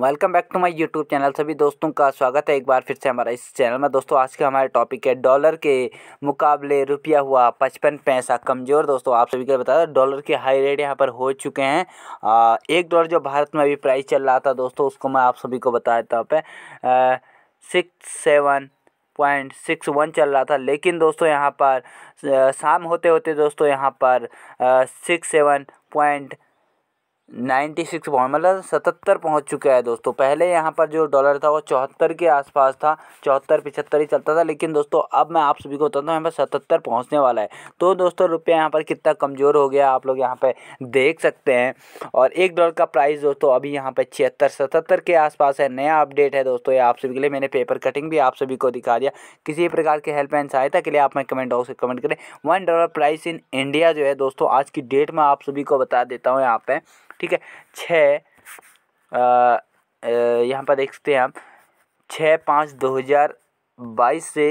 welcome back to my YouTube channel सभी दोस्तों का स्वागत है एक बार फिर से हमारा इस चैनल में दोस्तों आज का हमारा टॉपिक है डॉलर के मुकाबले रुपया हुआ पचपन पैसा कमज़ोर दोस्तों आप सभी को बता दें डॉलर के हाई रेट यहाँ पर हो चुके हैं आ, एक डॉलर जो भारत में अभी प्राइस चल रहा था दोस्तों उसको मैं आप सभी को बता देता हूँ पे six seven point six one चल रहा था लेकिन दोस्तों यहाँ पर शाम होते होते दोस्तों यहाँ पर six seven point ninety six point मतलब सतहत्तर पहुंच चुका है दोस्तों पहले यहाँ पर जो डॉलर था वो चौहत्तर के आसपास था चौहत्तर पिछहत्तर ही चलता था लेकिन दोस्तों अब मैं आप सभी को बताता हूँ यहाँ पर सतहत्तर पहुँचने वाला है तो दोस्तों रुपया यहाँ पर कितना कमज़ोर हो गया आप लोग यहाँ पर देख सकते हैं और एक डॉलर का प्राइस दोस्तों अभी यहाँ पर छिहत्तर सतहत्तर के आसपास है नया अपडेट है दोस्तों ये आप सभी के लिए मैंने पेपर कटिंग भी आप सभी को दिखा दिया किसी प्रकार के हेल्प एंड सहायता के लिए आप मैं कमेंट बॉक्स में कमेंट करें one dollar price in India जो है दोस्तों आज की डेट में आप सभी को बता देता हूँ यहाँ पर ठीक है छः यहाँ पर देख सकते हैं आप छः पाँच दो हज़ार बाईस से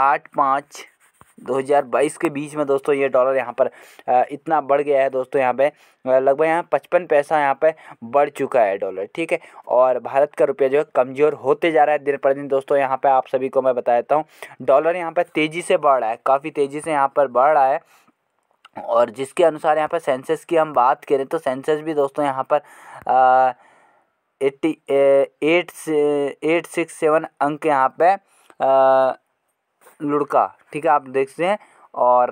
आठ पाँच दो हज़ार बाईस के बीच में दोस्तों ये डॉलर यहाँ पर इतना बढ़ गया है दोस्तों यहाँ पे लगभग यहाँ पचपन पैसा यहाँ पे बढ़ चुका है डॉलर ठीक है और भारत का रुपया जो है कमज़ोर होते जा रहा है दिन पर दिन दोस्तों यहाँ पे आप सभी को मैं बता देता हूँ डॉलर यहाँ पे तेज़ी से बढ़ रहा है काफ़ी तेज़ी से यहाँ पर बढ़ रहा है और जिसके अनुसार यहाँ पर सेंसेस की हम बात करें तो सेंसेस भी दोस्तों यहाँ पर एट्टी एट से एट सिक्स सेवन अंक यहाँ पे लुड़का ठीक है आप देख सकते हैं और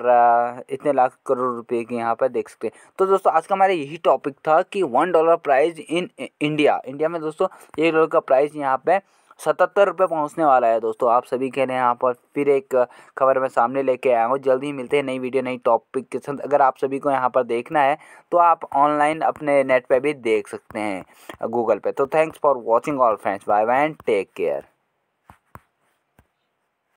इतने लाख करोड़ रुपए की यहाँ पर देख सकते हैं तो दोस्तों आज का हमारा यही टॉपिक था कि one dollar prize in India India में दोस्तों एक डॉलर का प्राइस यहाँ पे सतहत्तर रुपये पहुँचने वाला है दोस्तों आप सभी के लिए यहाँ पर फिर एक खबर मैं सामने लेके आया हूँ जल्द ही मिलते हैं नई वीडियो नई टॉपिक के साथ अगर आप सभी को यहाँ पर देखना है तो आप ऑनलाइन अपने नेट पर भी देख सकते हैं गूगल पर तो thanks for watching all friends bye bye and take care